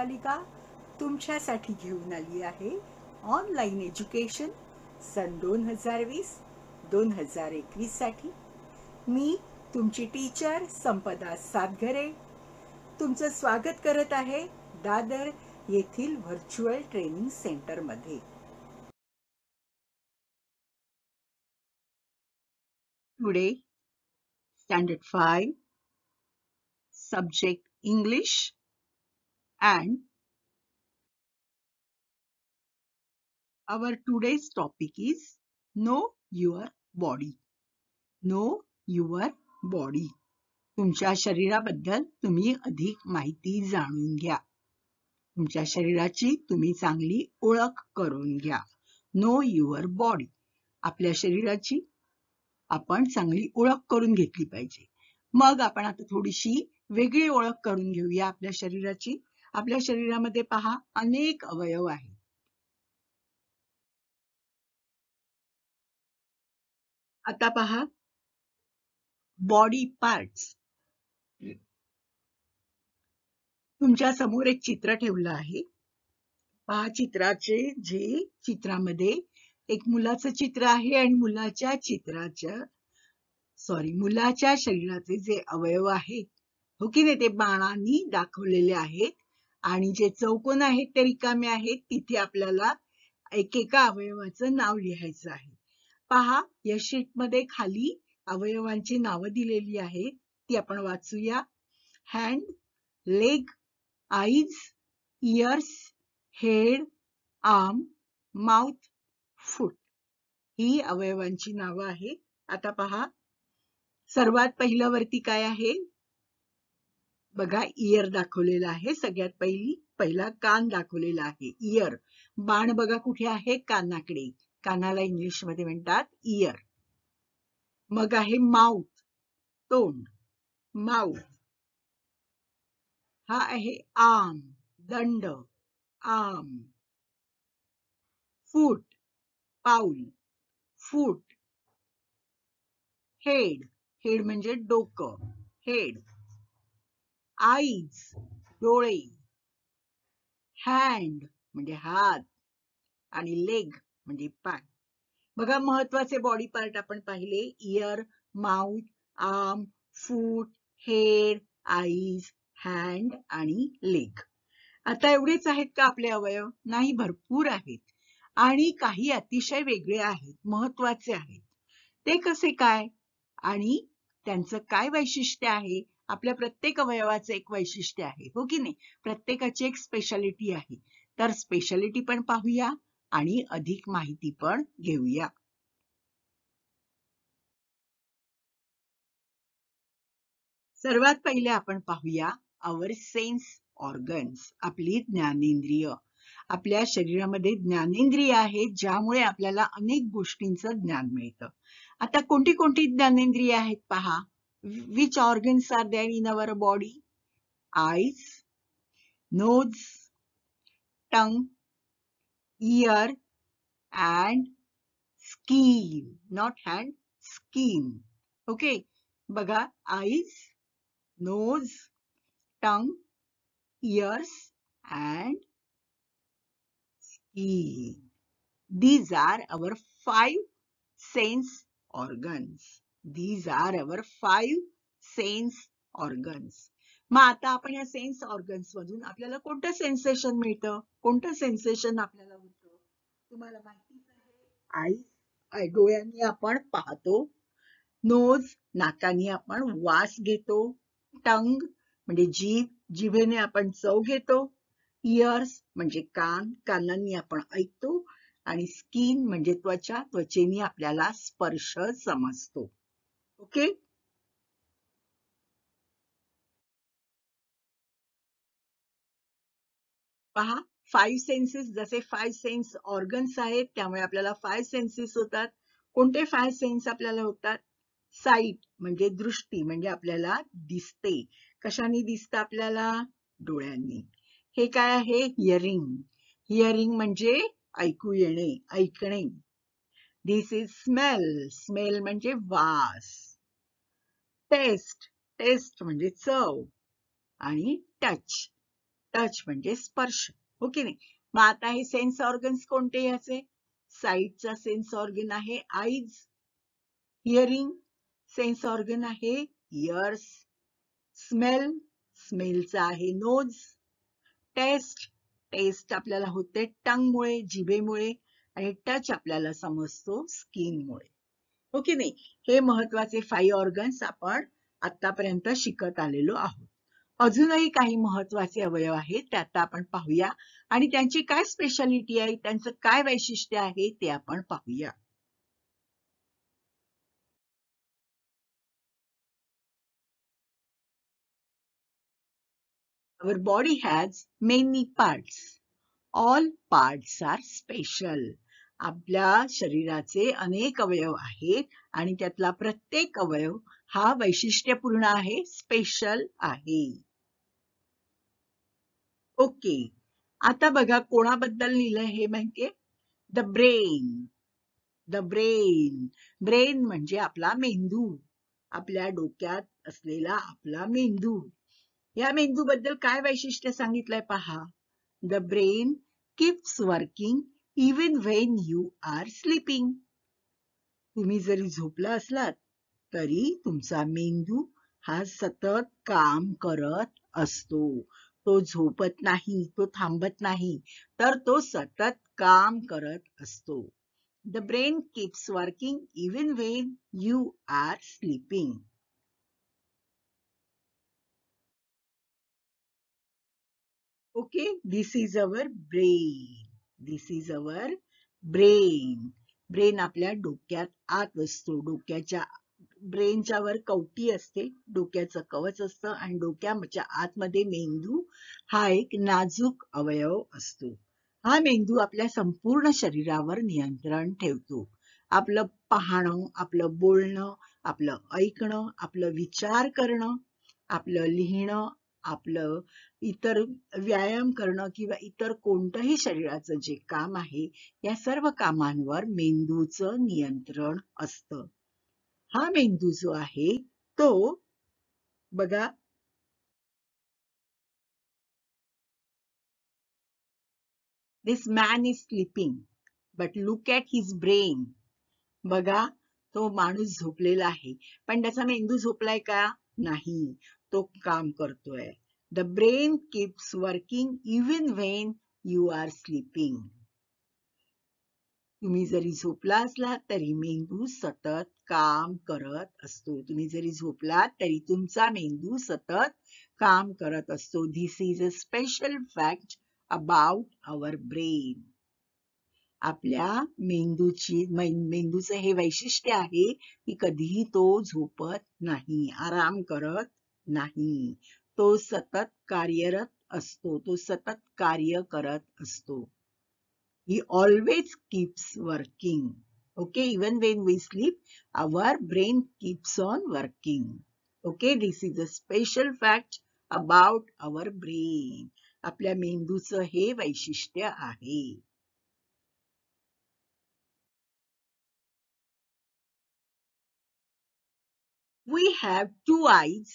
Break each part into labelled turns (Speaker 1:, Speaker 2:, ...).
Speaker 1: महापालिका तुमच्यासाठी घेऊन आली आहे ऑनलाईन एज्युकेशन सन दोन हजार वीस दोन हजार एकवीस साठी मी तुमची टीचर संपदा सातघरे तुमचं स्वागत करत आहे दादर येथील व्हर्च्युअल ट्रेनिंग सेंटरमध्ये today standard five subject English and our today's topic is know your body. Know your body. तुमच्या शरीराबद्दल तुम्ही अधिक माहिती जाणून घ्या तुमच्या शरीराची तुम्ही चांगली ओळख करून घ्या नो युअर बॉडी आपल्या शरीराची आपण चांगली ओळख करून घेतली पाहिजे मग आपण आता थोडीशी वेगळी ओळख करून घेऊया आपल्या शरीराची आपल्या शरीरामध्ये पहा अनेक अवयव आहेत आता पहा बॉडी पार्ट्स तुमच्या समोर एक चित्र ठेवलं आहे पहा चित्राचे जे चित्रामध्ये एक मुलाचं चित्र आहे आणि मुलाच्या चित्राच्या सॉरी मुलाच्या शरीराचे जे अवयव आहेत हो की नाही ते बाणांनी दाखवलेले आहेत आणि जे चौकोन आहेत ते रिकामे आहेत तिथे आपल्याला एकेका अवयवाचं नाव लिहायचं आहे पहा या शीटमध्ये खाली अवयवांची नावं दिलेली आहेत ती आपण वाचूया hand leg eyes ears head arm mouth foot ही अवयवांची नावं आहेत आता पहा सर्वात पहिल्या वरती काय आहे बघा इयर दाखवलेला आहे सगळ्यात पहिली पहिला कान दाखवलेला आहे इयर बाण बघा कुठे आहे कानाकडे कानाला इंग्लिश मध्ये म्हणतात इयर मग आहे माउथ तोंड माउथ हा आहे आम दंड आम फूट पाऊल फूट हेड हेड म्हणजे डोकं हेड आईज डोळे हँड म्हणजे हात आणि लेग म्हणजे पाय बघा महत्वाचे बॉडी पार्ट आपण पाहिले ear mouth arm foot head eyes hand आणि लेग आता एवढेच आहेत का आपले अवयव नाही भरपूर आहेत आणि काही अतिशय वेगळे आहेत महत्वाचे आहेत ते कसे काय आणि त्यांचं काय वैशिष्ट्य आहे आपल्या प्रत्येक अवयवाचं एक वैशिष्ट्य आहे हो की नाही प्रत्येकाची एक स्पेशालिटी आहे तर स्पेशालिटी पण पाहूया आणि अधिक माहिती पण घेऊया सर्वात पहिले आपण पाहूया आवर सेन्स ऑर्गन्स आपली ज्ञानेंद्रिय आपल्या शरीरामध्ये ज्ञानेंद्रिय आहेत ज्यामुळे आपल्याला अनेक गोष्टींचं ज्ञान मिळतं आता कोणती कोणती ज्ञानेंद्रिय आहेत पहा which organs are there in our body? Eyes, nose, tongue, ear and skin. Not hand, skin. Okay. Baga eyes, nose, tongue, ears and skin. These are our five sense organs. These are our five sense organs मग आता आपण या sense organs मधून आपल्याला कोणतं sensation मिळतं कोणतं sensation आपल्याला होत तुम्हाला माहिती आहे आई डोळ्यांनी आपण पाहतो नोज नाकाने आपण वास घेतो टंग म्हणजे जीभ जिभेने आपण चव घेतो इयर्स म्हणजे कान कानांनी आपण ऐकतो आणि स्किन म्हणजे त्वचा त्वचेने आपल्याला स्पर्श समजतो ओके पहा फाईव्ह सेन्सेस जसे फाय सेन्स ऑर्गन्स आहेत त्यामुळे आपल्याला फाय सेन्सेस होतात कोणते फाय सेन्स आपल्याला होतात साईट म्हणजे दृष्टी म्हणजे आपल्याला दिसते कशाने दिसतं आपल्याला डोळ्यांनी हे काय आहे हिअरिंग हिअरिंग म्हणजे ऐकू येणे ऐकणे दिस इज स्मेल स्मेल म्हणजे वास टेस्ट टेस्ट म्हणजे चव आणि टच टच म्हणजे स्पर्श हो की नाही मग आता हे सेन्स ऑर्गन्स कोणते याचे साईटचा सेन्स ऑर्गन आहे आईज हिअरिंग सेन्स ऑर्गन आहे इयर्स स्मेल स्मेलचा आहे नोज टेस्ट टेस्ट आपल्याला होते टंगमुळे जिभेमुळे आणि टच आपल्याला समजतो स्किनमुळे हो की नाही हे महत्वाचे फाईव्ह ऑर्गन्स आपण आतापर्यंत शिकत आलेलो आहोत अजूनही काही महत्वाचे अवयव आहेत ते आता आपण पाहूया आणि त्यांची काय स्पेशालिटी आहे त्यांचं काय वैशिष्ट्य आहे ते आपण पाहूया body has many many all All are special आपल्या शरीराचे अनेक अवयव आहेत आणि त्यातला प्रत्येक अवयव हा वैशिष्ट्यपूर्ण आहे स्पेशल आहे ओके आता बघा कोणाबद्दल लिहिलंय हे माहितीये the brain the brain brain म्हणजे आपला मेंदू आपल्या डोक्यात असलेला आपला मेंदू या मेंदू बद्दल काय वैशिष्ट्य सांगितलंय पहा the brain keeps working even when you are sleeping तुम्ही जरी झोपला असलात तरी तुमचा मेंदू हा सतत काम करत असतो तो झोपत नाही तो थांबत नाही तर तो सतत काम करत असतो the brain keeps working even when you are sleeping okay this is our brain this is our brain brain आपल्या डोक्यात आत असतो डोक्याच्या ब्रेनच्या वर कवटी असते डोक्याचं कवच असतं आणि डोक्याच्या आतमध्ये मेंदू हा एक नाजूक अवयव असतो हा मेंदू आपल्या संपूर्ण शरीरावर नियंत्रण ठेवतो आपलं पाहणं आपलं बोलणं आपलं ऐकणं आपलं विचार करणं आपलं लिहिणं आपलं इतर व्यायाम करणं किंवा इतर कोणतंही शरीराचं जे काम आहे या सर्व कामांवर मेंदूच नियंत्रण असतं. हा मेंदू जो आहे तो बघा this man is sleeping but look at his brain, बघा तो माणूस झोपलेला आहे पण त्याचा मेंदू झोपलाय का नाही तो काम करतोय the brain keeps working even when you are sleeping तुम्ही जरी झोपला असला तरी मेंदू सतत काम करत असतो तुम्ही जरी झोपलात तरी तुमचा मेंदू सतत काम करत असतो this is a special fact about our brain आपल्या मेंदूची मेंदूचं हे वैशिष्ट्य आहे की कधीही तो झोपत नाही आराम करत नाही तो सतत कार्यरत असतो तो सतत कार्य करत असतो he always keeps working okay even when we sleep our brain keeps on working okay this is a special fact about our brain आपल्या मेंदूचं हे वैशिष्ट्य आहे we have two eyes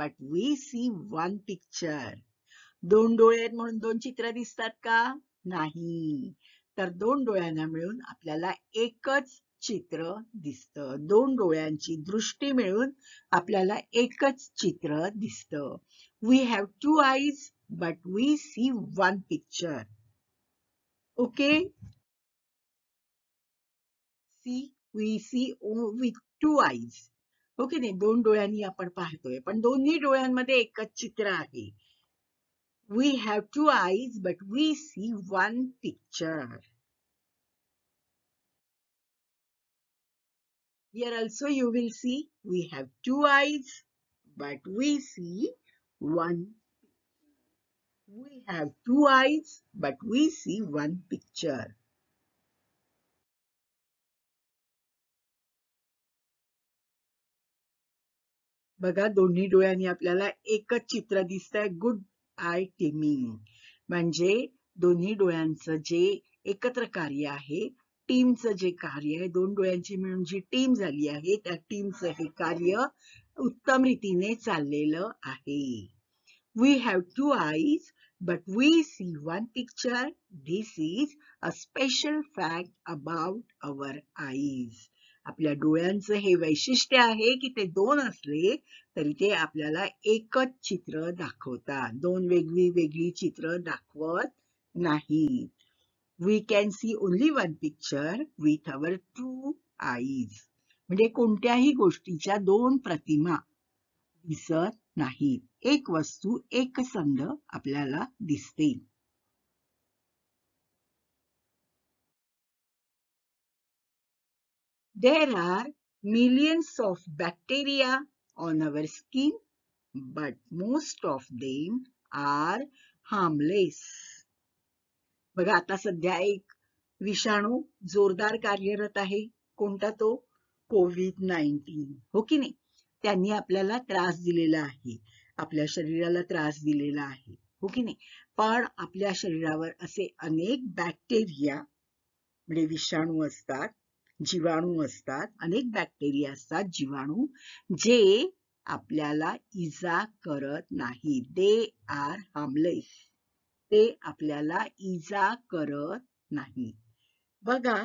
Speaker 1: but we see one picture दोन डोळे आहेत म्हणून दोन चित्र दिसतात का नाही तर दोन डोळ्यांना मिळून आपल्याला एकच चित्र दिसतं दोन डोळ्यांची दृष्टी मिळून आपल्याला एकच चित्र दिसतं we have two eyes but we see one picture okay see we see oh with two eyes हो की नाही दोन डोळ्यांनी आपण पाहतोय पण दोन्ही डोळ्यांमध्ये एकच चित्र आहे we have two eyes but we see one picture Here also you will see we have two eyes, but we see one. We have two eyes, but we see one picture. बघा दोन्ही डोळ्यांनी आपल्याला एकच चित्र दिसत आहे good I teeming म्हणजे दोन्ही डोळ्यांचं जे एकत्र कार्य आहे टीमचं जे कार्य आहे दोन डोळ्यांची मिळून जी टीम झाली आहे त्या टीमचं हे कार्य उत्तम रीतीने चाललेलं आहे we have two eyes but we see one picture this is a special fact about our eyes आपल्या डोळ्यांचं हे वैशिष्ट्य आहे की ते दोन असले तरी ते आपल्याला एकच चित्र दाखवतात दोन वेगळी वेगळी चित्र दाखवत नाही we can see only one picture with our two eyes म्हणजे कोणत्याही गोष्टीच्या दोन प्रतिमा दिसत नाहीत एक वस्तू एक आपल्याला दिसते There are millions of bacteria on our skin, but most of them are harmless. बघा आता सध्या एक विषाणू जोरदार कार्यरत आहे कोणता तो कोविड नाईन्टीन हो की नाही त्यांनी आपल्याला त्रास दिलेला आहे आपल्या शरीराला त्रास दिलेला आहे हो की नाही पण आपल्या शरीरावर असे अनेक बॅक्टेरिया म्हणजे विषाणू असतात जीवाणू असतात अनेक बॅक्टेरिया असतात जीवाणू जे आपल्याला इजा करत नाही दे आर हार्मलेस ते आपल्याला इजा करत नाही बघा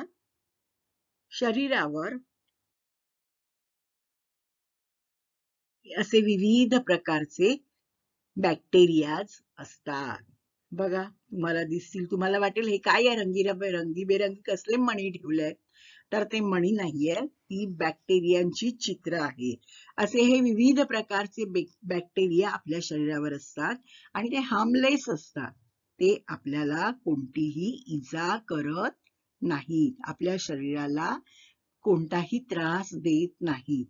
Speaker 1: शरीरावर असे विविध प्रकारचे बॅक्टेरियाज असतात बघा तुम्हाला दिसतील तुम्हाला वाटेल हे काय आहे रंगी रंगीबेरंगी कसले मणी ठेवले आहेत तर ते मणी नाहीये ती बॅक्टेरियांची चित्र आहे असे हे विविध प्रकारचे बॅक्टेरिया आपल्या शरीरावर असतात आणि ते हार्मलेस असतात ते आपल्याला कोणतीही इजा करत नाही आपल्या शरीराला कोणताही त्रास देत नाही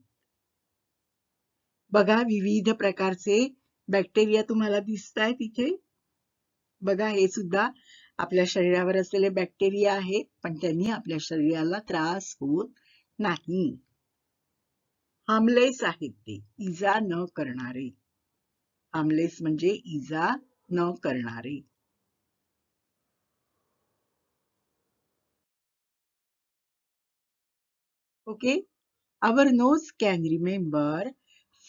Speaker 1: बघा विविध प्रकारचे बॅक्टेरिया तुम्हाला दिसत तिथे बघा हे सुद्धा अपने शरीर बैक्टेरिया है अपने शरीर त्रास हो नाही इजा न करना हार्मलेस इजा न करना okay our nose can remember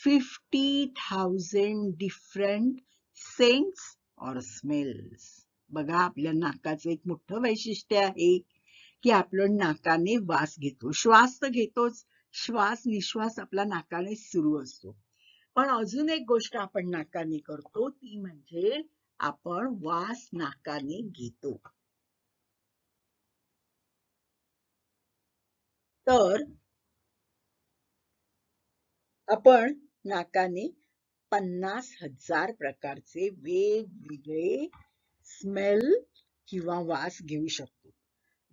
Speaker 1: fifty thousand different scents और स्मेल्स बघा आपल्या नाकाचं एक मोठं वैशिष्ट्य आहे की आपण नाकाने वास घेतो श्वास तर घेतोच श्वास निश्वास आपला नाकाने सुरू असतो पण अजून एक गोष्ट आपण नाकाने करतो ती म्हणजे आपण वास नाकाने घेतो तर आपण नाकाने पन्नास हजार प्रकारचे वेगवेगळे स्मेल किंवा वास घेऊ शकतो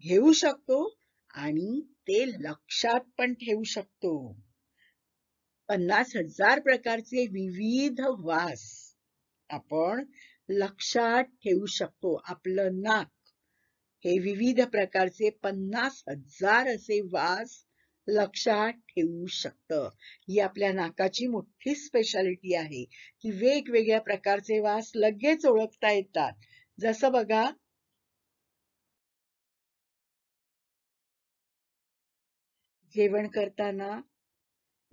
Speaker 1: घेऊ शकतो आणि ते लक्षात पण ठेवू शकतो पन्नास हजार प्रकारचे विविध वास आपण लक्षात ठेवू शकतो आपलं नाक हे विविध प्रकारचे पन्नास हजार असे वास लक्षात ठेवू शकत ही आपल्या नाकाची मोठी स्पेशालिटी आहे की वेगवेगळ्या प्रकारचे वास लगेच ओळखता येतात जस बघा जेवण करताना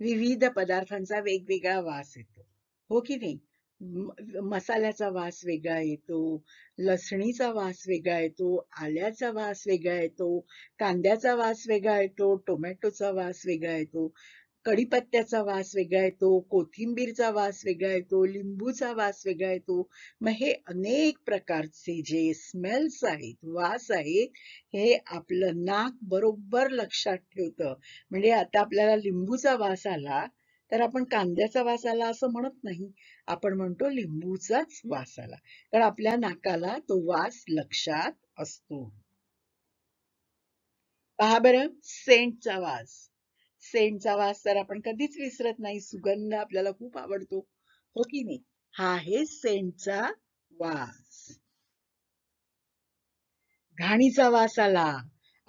Speaker 1: विविध पदार्थांचा वेगवेगळा वास येतो हो की नाही मसाल्याचा वास वेगळा येतो लसणीचा वास वेगळा येतो आल्याचा वास वेगळा येतो कांद्याचा वास वेगळा येतो टोमॅटोचा वास वेगळा येतो कडीपत्त्याचा वास वेगळा येतो कोथिंबीरचा वास वेगळा येतो लिंबूचा वास वेगळा येतो मग हे अनेक प्रकारचे जे स्मेल्स आहेत वास आहेत हे आपलं नाक बरोबर लक्षात ठेवतं म्हणजे आता आपल्याला लिंबूचा वास आला तर आपण कांद्याचा वास आला असं म्हणत नाही आपण म्हणतो लिंबूचाच वास आला कारण आपल्या नाकाला तो वास लक्षात असतो पहा बरं सेंटचा वास सेंटचा वास तर आपण कधीच विसरत नाही सुगंध आपल्याला खूप आवडतो हो की नाही हा आहे सेंटचा वास घाणीचा वास आला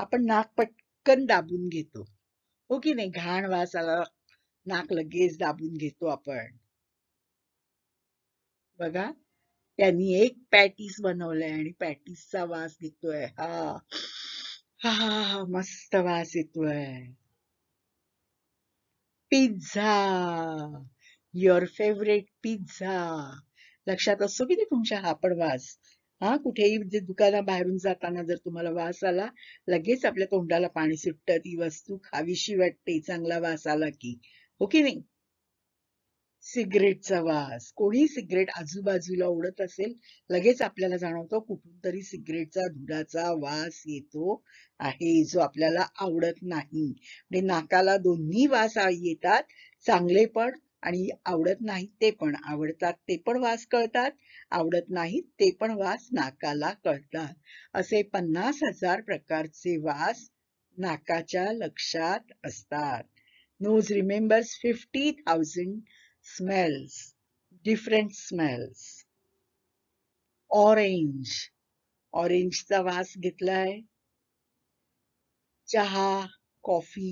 Speaker 1: आपण नाक पटकन दाबून घेतो हो की नाही घाण वास आला नाक लगेच दाबून घेतो आपण बघा त्यांनी एक पॅटीस बनवलंय आणि पॅटीसचा वास घेतोय हा हा हा मस्त वास येतोय पिझ्झा युअर फेवरेट पिझ्झा लक्षात असतो की नाही तुमच्या हा पण वास हा कुठेही म्हणजे दुकाना बाहेरून जाताना जर तुम्हाला वास आला लगेच आपल्या तोंडाला पाणी सुटत ती वस्तू खावीशी वाटते चांगला वास आला की हो की नाही सिगरेटचा वास कोणी सिगरेट आजूबाजूला ओढत असेल लगेच आपल्याला जाणवतो कुठून तरी सिगरेटचा धुराचा वास येतो आहे जो आपल्याला आवडत नाही म्हणजे नाकाला दोन्ही वास येतात चांगले पण आणि आवडत नाही ते पण आवडतात ते पण वास कळतात आवडत नाहीत ते पण वास नाकाला कळतात असे पन्नास हजार प्रकारचे वास नाकाच्या लक्षात असतात nose remembers fifty thousand smells, different smells. Orange ऑरेंजचा वास घेतलाय चहा कॉफी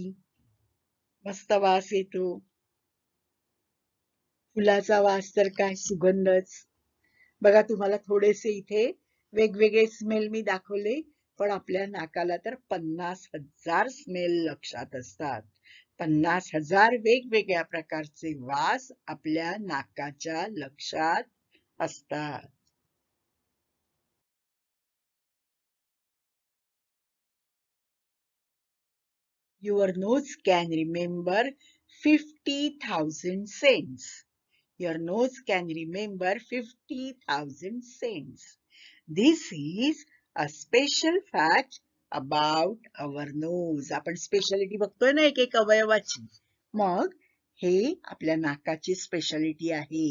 Speaker 1: मस्त वास येतो फुलाचा वास तर काय सुगंधच बघा तुम्हाला थोडेसे इथे वेगवेगळे स्मेल मी दाखवले पण आपल्या नाकाला तर पन्नास हजार स्मेल लक्षात असतात पन्नास हजार वेगवेगळ्या प्रकारचे वास आपल्या नाकाच्या लक्षात असतात your nose can remember fifty thousand scents your nose can remember fifty thousand scents this is a special fact about our nose आपण स्पेशालिटी बघतोय ना एक एक अवयवाची मग हे आपल्या नाकाची स्पेशालिटी आहे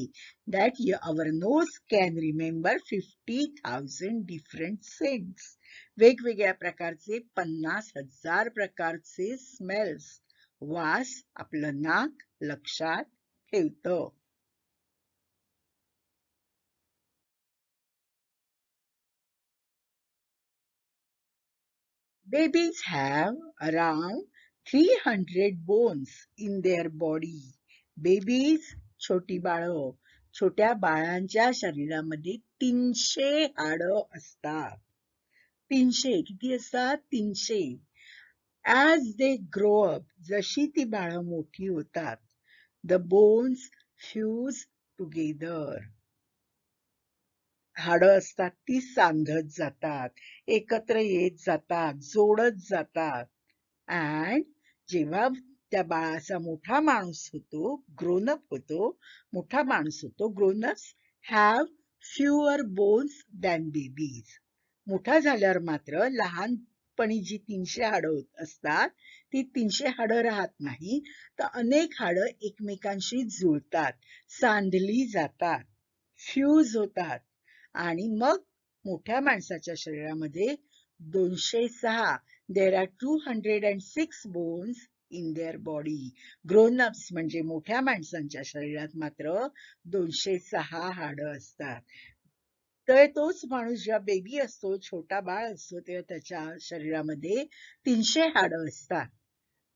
Speaker 1: that our nose can remember fifty thousand different scents वेगवेगळ्या प्रकारचे पन्नास हजार प्रकारचे स्मेल्स वास आपलं नाक लक्षात ठेवतं Babies have around three hundred bones in their body. Babies छोटी बाळ छोट्या बाळांच्या शरीरामध्ये तीनशे आड असतात तीनशे किती असतात तीनशे ॲज दे ग्रो अप जशी ती बाळं मोठी होतात द बोन्स फ्यूज टुगेदर हाडं असतात ती सांधत जातात एकत्र येत जातात जोडत जातात अँड जेव्हा त्या बाळाचा मोठा माणूस होतो ग्रोनअप होतो मोठा माणूस होतो grownups have fewer bones than babies मोठा झाल्यावर मात्र लहानपणी जी तीनशे हाडं असतात ती तीनशे हाडं राहत नाही तर अनेक हाडं एकमेकांशी जुळतात सांधली जातात फ्यूज होतात आणि मग मोठ्या माणसाच्या शरीरामध्ये दोनशे सहा there are two hundred and six bones in their body grownups म्हणजे मोठ्या माणसांच्या शरीरात मात्र दोनशे सहा हाड असतात तर तोच माणूस ज्या बेबी असतो छोटा बाळ असतो तेव्हा त्याच्या शरीरामध्ये तीनशे हाडं असतात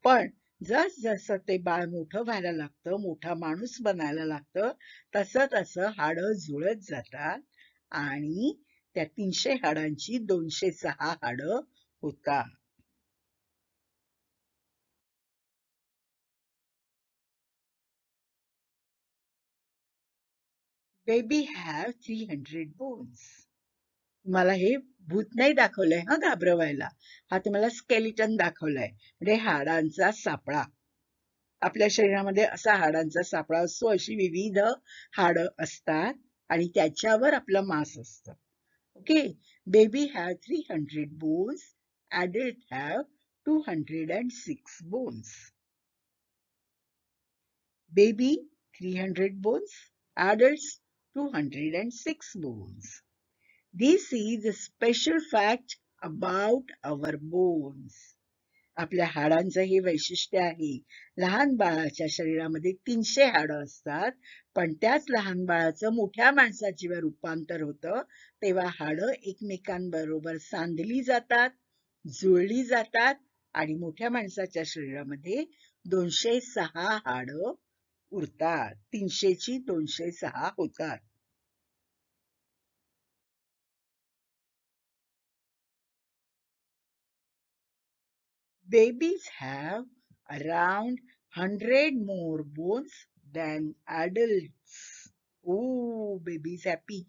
Speaker 1: पण जस जस ते बाळ मोठं व्हायला लागतं मोठा माणूस बनायला लागतं तसं तसं हाडं जुळत जातात आणि त्या तीनशे हाडांची दोनशे सहा हाड होता baby have three hundred bones तुम्हाला हे भूत नाही दाखवलंय हा घाबरवायला हा तुम्हाला स्केलिटन दाखवलाय म्हणजे हाडांचा सापळा आपल्या शरीरामध्ये असा हाडांचा सापळा असतो अशी विविध हाड़ असतात आणि त्याच्यावर आपलं मास असतं okay baby have three hundred bones adult have two hundred and six bones baby three hundred bones adult two hundred and six bones This is a special fact about our bones. आपल्या हाडांचं हे वैशिष्ट्य आहे लहान बाळाच्या शरीरामध्ये तीनशे हाड असतात पण त्याच लहान बाळाचं मोठ्या माणसात जेव्हा रूपांतर होतं तेव्हा हाडं एकमेकांबरोबर सांधली जातात जुळली जातात आणि मोठ्या माणसाच्या शरीरामध्ये दोनशे सहा हाड उरतात तीनशेची दोनशे सहा होतात Babies have around 100 more bones than adults. Oh, babies happy.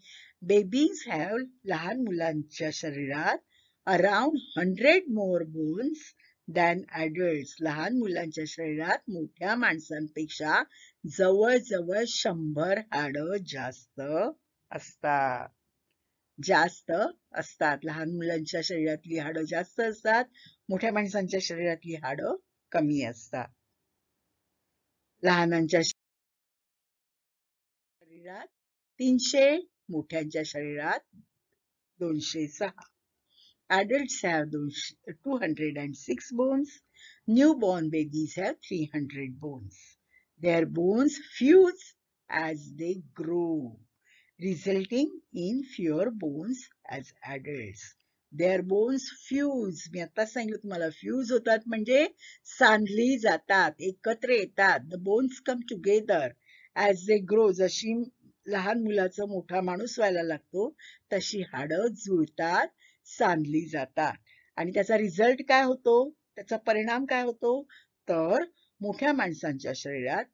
Speaker 1: Babies have लहान मुलांच्या शरीरात around hundred more bones than adults लहान मुलांच्या शरीरात मोठ्या माणसांपेक्षा जवळजवळ शंभर हाड जास्त असतात जास्त असतात लहान मुलांच्या शरीरातली हाडं जास्त असतात मोठ्या माणसांच्या शरीरातली हाडं कमी असतात लहानांच्या शरीरात तीनशे मोठ्यांच्या शरीरात दोनशे सहा adults have those 206 bones. Newborn babies have 300 bones. Their bones fuse as they grow, resulting in fewer bones as adults. Their bones fuse मी आता सांगितलं तुम्हाला फ्यूज होतात म्हणजे सांधली जातात एकत्र येतात the bones come together as they grow जशी लहान मुलाचा मोठा माणूस व्हायला लागतो तशी हाडं जुळतात सांधली जातात आणि त्याचा रिझल्ट काय होतो त्याचा परिणाम काय होतो तर मोठ्या माणसांच्या शरीरात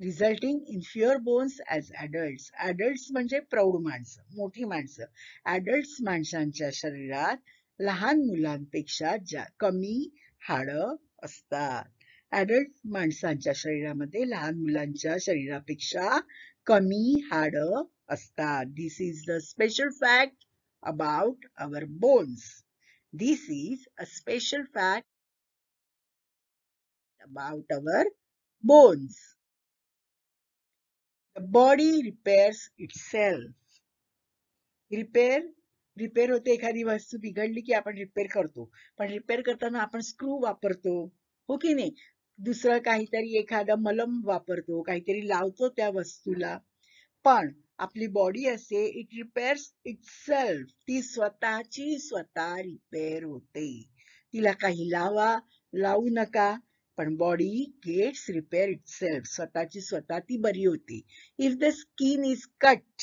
Speaker 1: resulting in fewer bones as adults. Adults manje proud manse, moti manse. Adults manshan cha sharirat lahan mulan peksha ja kami hada astat. Adult manshan cha sharirat lahan mulan cha sharirat peksha kami hara asta. This is the special fact about our bones. This is a special fact about our bones. The body repairs itself. Repair repair होते एखादी वस्तू बिघडली की आपण repair करतो पण repair करताना आपण स्क्रू वापरतो हो की नाही दुसरं काहीतरी एखादा मलम वापरतो काहीतरी लावतो त्या वस्तूला पण आपली बॉडी असते इट रिपेअर्स इट सेल्फ ती स्वतःची स्वतः रिपेअर होते तिला काही लावा लावू नका पण body gets repair itself स्वतःची स्वतः ती बरी होते if the skin is cut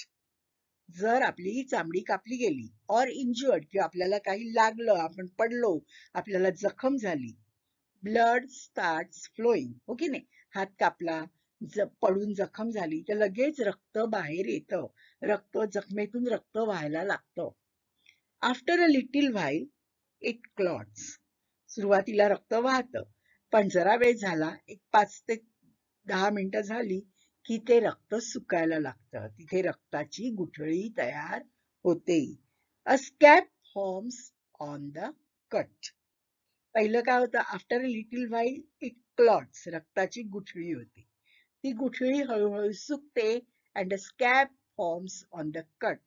Speaker 1: जर आपली चामडी कापली गेली और इंज्युअर्ड किंवा आपल्याला काही लागलं आपण पडलो आपल्याला जखम झाली ब्लड स्टार्ट फ्लोईंग ओके ने हात कापला पडून जखम झाली तर लगेच रक्त बाहेर येतं रक्त जखमेतून रक्त व्हायला लागतं after a little while it clots सुरुवातीला रक्त वाहतं पण जरा वेळ झाला एक पाच ते दहा मिनिटं झाली की ते रक्त सुकायला लागतं तिथे रक्ताची गुठळी तयार होते a scab forms on the cut पहिलं काय होतं after a little while it clots रक्ताची गुठळी होती ती गुठळी हळूहळू सुकते and a scab forms on the cut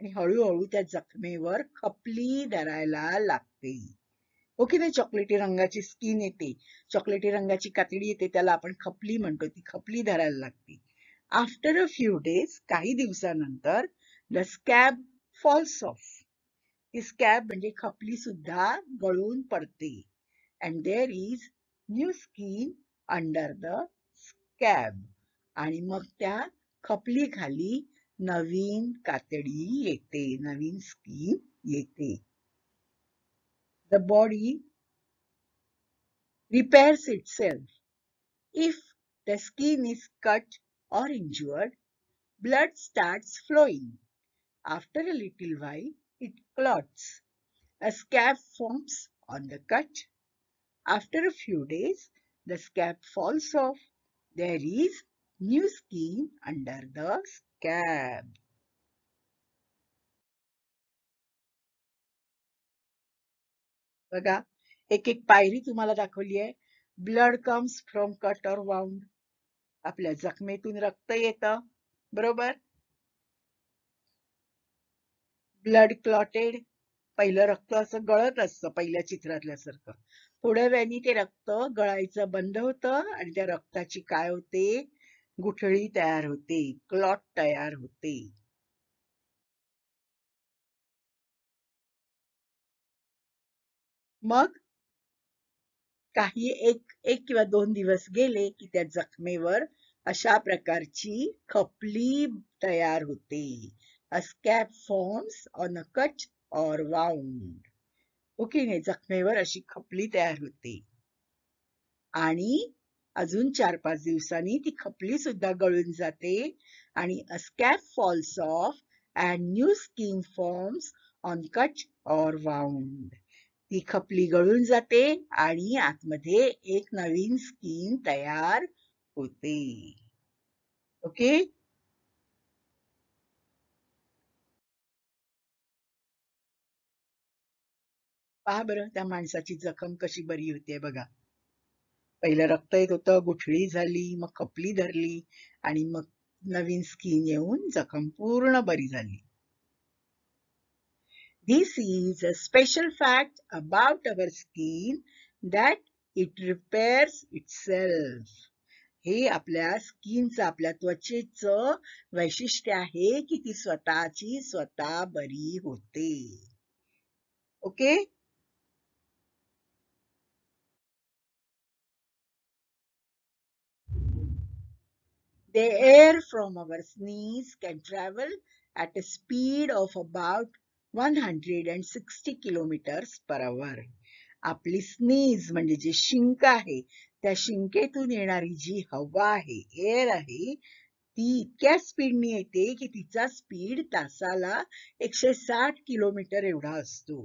Speaker 1: आणि हळूहळू त्या जखमेवर खपली धरायला लागते ओके हो नाही चॉकलेटी रंगाची स्किन येते चॉकलेटी रंगाची कातडी येते त्याला आपण खपली म्हणतो ती खपली धरायला लागते आफ्टर अ फ्यू डेज काही दिवसानंतर द स्कॅब फॉल्स ऑफ ती स्कॅब म्हणजे खपली सुद्धा गळून पडते and there is new skin under the scab आणि मग त्या खपली खाली नवीन कातडी येते नवीन स्किन येते the body repairs itself. If the skin is cut or injured, blood starts flowing. After a little while, it clots. A scab forms on the cut. After a few days, the scab falls off. There is new skin under the scab. बघा एक एक पायरी तुम्हाला दाखवली आहे blood comes from cut or wound आपल्या जखमेतून रक्त येतं बरोबर ब्लड क्लॉटेड पहिलं रक्त असं गळत असतं पहिल्या चित्रातल्यासारखं थोड्या वेळाने ते रक्त गळायचं बंद होतं आणि त्या रक्ताची काय होते गुठळी तयार होते क्लॉट तयार होते मग काही एक एक किंवा दोन दिवस गेले की त्या जखमेवर अशा प्रकारची खपली तयार होते a forms on a cut or wound okay नाही जखमेवर अशी खपली तयार होते आणि अजून चार पाच दिवसांनी ती खपली सुद्धा गळून जाते आणि a scab falls off and new skin forms on cut or wound ती खपली गळून जाते आणि आतमध्ये एक नवीन स्किन तयार होते ओके पहा बरं त्या माणसाची जखम कशी बरी होते बघा पहिलं रक्त येत होतं गुठळी झाली मग खपली धरली आणि मग नवीन स्किन येऊन जखम पूर्ण बरी झाली This is a special fact about our skin that it repairs itself. हे आपल्या स्किनचं आपल्या त्वचेचं वैशिष्ट्य आहे की ती स्वतःची स्वतः बरी होते okay
Speaker 2: The air
Speaker 1: from our sneeze can travel at a speed of about one hundred and sixty kilometres per hour आपली स्नीज म्हणजे जी शिंक आहे त्या शिंकेतून येणारी जी हवा आहे एअर आहे ती इतक्या स्पीडनी येते की तिचा स्पीड तासाला एकशे साठ किलोमीटर एवढा असतो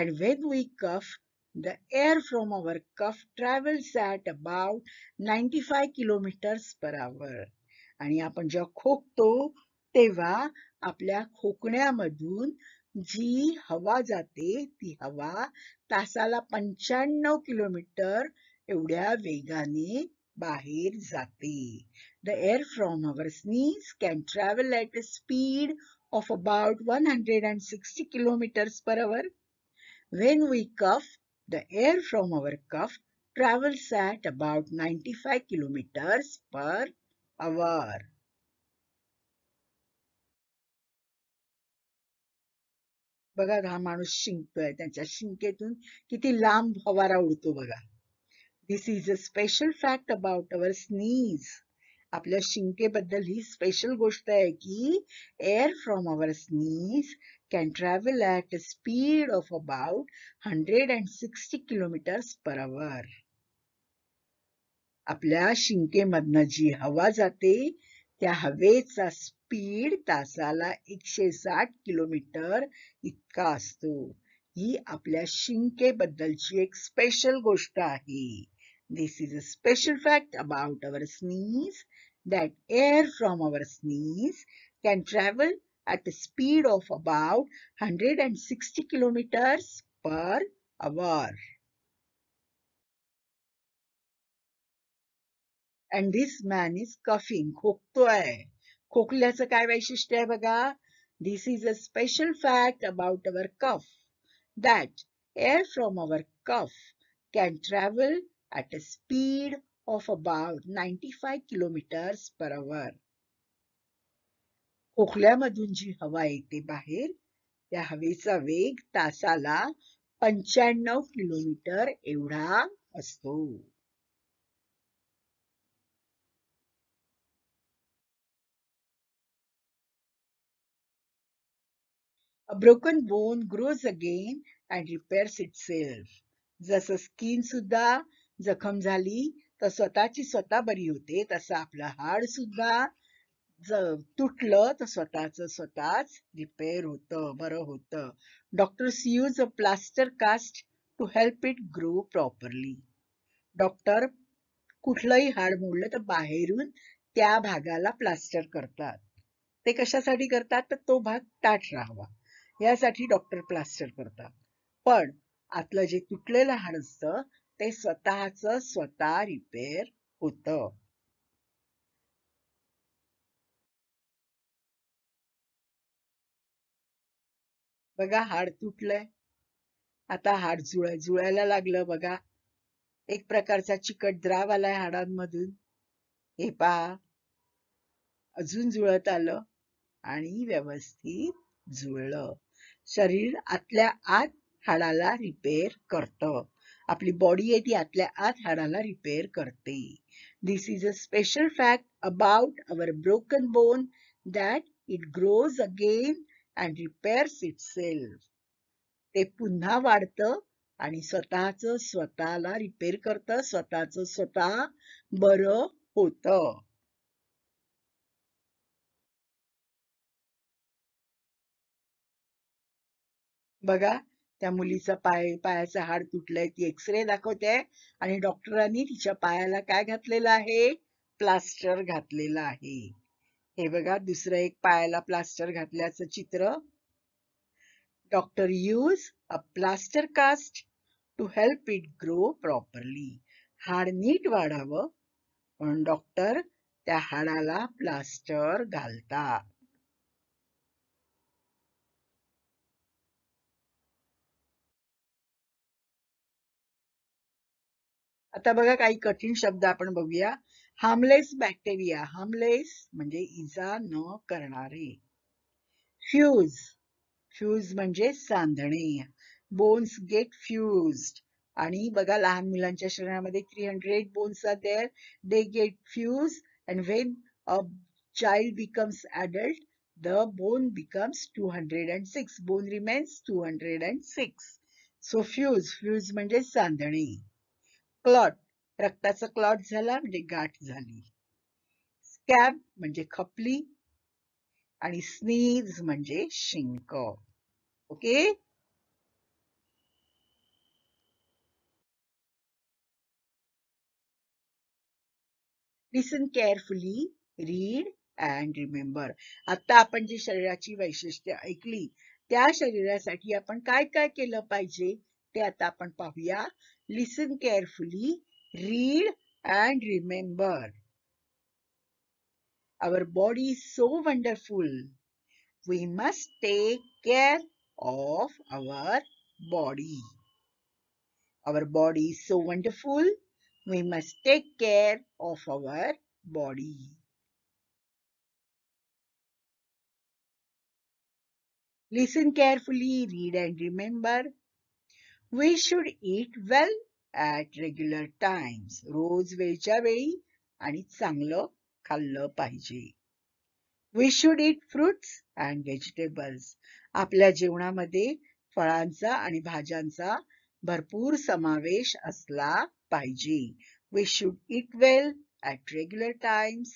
Speaker 1: and when we cough the air from our cough travels at about ninety five kilometres per hour आणि आपण जेव्हा खोकतो तेव्हा आपल्या खोकण्यामधून जी हवा जाते ती हवा तासाला पंच्याण्णव किलोमीटर एवढ्या वेगाने बाहेर जाते the air from our sneeze can travel at a speed of about one hundred and sixty kilometres per hour when we cough the air from our cough travels about ninety 95 kilometres per hour बघा हा माणूस शिंकतोय त्यांच्या शिंकेतून किती लांब फवारा उडतो बघा this is a special fact about our sneeze आपल्या शिंकेबद्दल ही स्पेशल गोष्ट आहे की air from our sneeze can travel at speed of about hundred and sixty kilometre per hour आपल्या शिंकेमधनं जी हवा जाते त्या हवेचा स्पीड तासाला एकशे साठ किलोमीटर इतका असतो ही आपल्या शिंकेबद्दलची एक स्पेशल गोष्ट आहे this is a special fact about our sneeze from our from our sneeze can travel speed of about hundred and 160 kilometre per hour and this man is coughing खोकतोय खोकल्याचं काय वैशिष्ट्य आहे बघा this is a special fact about our cough that air from our cough can travel at a speed of about ninety five kilometre per hour खोकल्यामधून जी हवा येते बाहेर त्या हवेचा वेग तासाला पंच्याण्णव किलोमीटर एवढा असतो A broken bone grows again and repairs itself. जसं स्किन सुद्धा जखम झाली तर स्वतःची स्वतः बरी होते तसं आपलं हाड सुद्धा तुटलं तर स्वतःच स्वतःच रिपेअर होतं बरं होतं doctor use a plaster cast to help it grow properly doctor कुठलंही हाड मोडलं तर बाहेरून त्या भागाला प्लास्टर करतात ते कशासाठी करतात तर तो भाग ताट राहावा यासाठी डॉक्टर प्लास्टर करतात पण आतलं जे तुटलेलं हाड असत ते स्वतःच स्वतः रिपेअर होत बघा हाड तुटलंय आता हाड जुळ जुळायला लागलं बघा एक प्रकारचा चिकट द्राव आलाय हाडांमधून हे पहा अजून जुळत आलं आणि व्यवस्थित जुळलं शरीर आतल्या आत हाडाला रिपेअर करतं आपली बॉडी आहे ती आतल्या आत हाडाला रिपेअर करते this is a special fact about our broken bone that it grows again and repairs itself ते पुन्हा वाढतं आणि स्वतःच स्वतःला रिपेअर करतं स्वतःच स्वतः बर होतं बघा त्या मुलीचा पाय पायाचं हाड तुटलंय ती एक्सरे दाखवते आणि डॉक्टरांनी तिच्या पायाला काय घातलेलं आहे प्लास्टर घातलेलं आहे हे बघा दुसरं एक पायाला प्लास्टर घातल्याचं चित्र doctor use a plaster cast to help it grow properly हाड नीट वाढावं म्हणून डॉक्टर त्या हाडाला प्लास्टर घालतात आता बघा काही कठीण शब्द आपण बघूया हार्मलेस बॅक्टेरिया हार्मलेस म्हणजे इजा न करणारे फ्यूज फ्यूज म्हणजे सांधणे बोन्स गेट फ्यूज्ड आणि बघा लहान मुलांच्या शरीरामध्ये three hundred bones are there they get fuse and when a child becomes adult the bone becomes two hundred and six bone remains two hundred and six so fuse fuse म्हणजे सांधणे clot रक्ताचा clot झाला म्हणजे गाठ झाली scab म्हणजे खपली आणि स्नीज म्हणजे शिंक okay listen carefully read and remember आता आपण जी शरीराची वैशिष्ट्य ऐकली त्या शरीरासाठी आपण काय काय केलं पाहिजे ते आता आपण पाहूया listen carefully read and Our body is so wonderful. We must take care of our body. Our body is so wonderful. We must take care of our body. Listen carefully, read and remember. We should eat well at regular times रोज वेळच्या वेळी आणि चांगलं खाल्लं पाहिजे we should eat fruits and vegetables आपल्या जेवणामध्ये फळांचा आणि भाज्यांचा भरपूर समावेश असला पाहिजे we should eat well at regular times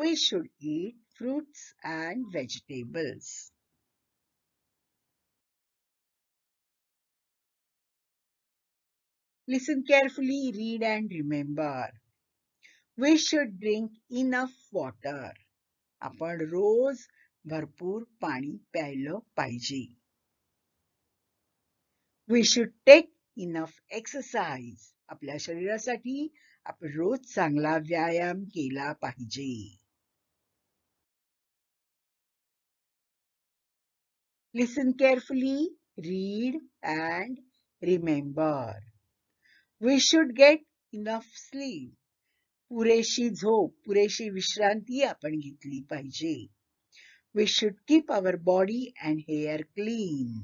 Speaker 1: we should eat fruits and vegetables. Listen carefully, read and remember. We should drink enough water. आपण रोज भरपूर पाणी प्यायलं पाहिजे. We should take enough exercise. आपल्या शरीरासाठी आपण रोज चांगला व्यायाम केला पाहिजे. Listen carefully, read and remember. We should get enough sleep पुरेशी झोप पुरेशी विश्रांती आपण घेतली पाहिजे we should keep our body and hair clean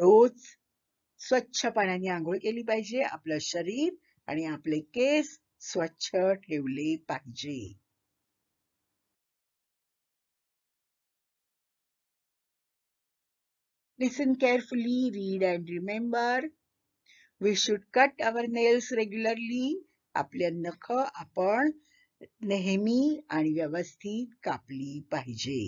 Speaker 1: रोज स्वच्छ पाण्याने आंघोळ केली पाहिजे आपलं शरीर आणि आपले केस स्वच्छ ठेवले पाहिजे Listen carefully, read and remember. We should cut our nails regularly आपल्या नख आपण नेहमी आणि व्यवस्थित कापली पाहिजे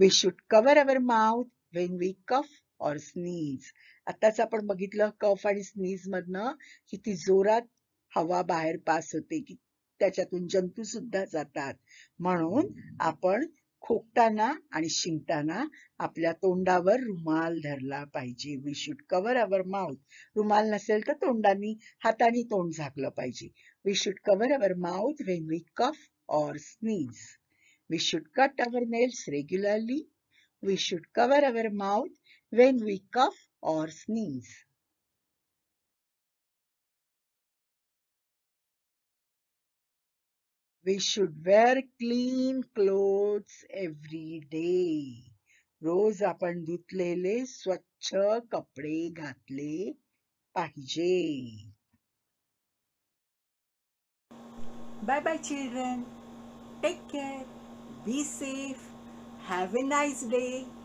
Speaker 1: we should cover our mouth when we cough or sneeze आताच आपण बघितलं कफ आणि स्नीज मधनं किती जोरात हवा बाहेर पास होते की त्याच्यातून जंतू सुद्धा जातात म्हणून आपण खोकताना आणि शिंकताना आपल्या तोंडावर रुमाल धरला पाहिजे we should cover our mouth रुमाल नसेल तर तोंडानी हाताने तोंड झाकलं पाहिजे we should cover our mouth when we cough or sneeze we should cut our nails regularly we should cover our mouth when we cough or sneeze We should wear clean clothes every day. रोज आपण धुतलेले स्वच्छ कपडे घातले पाहिजे Bye bye children. Take care. Be safe. Have a nice day.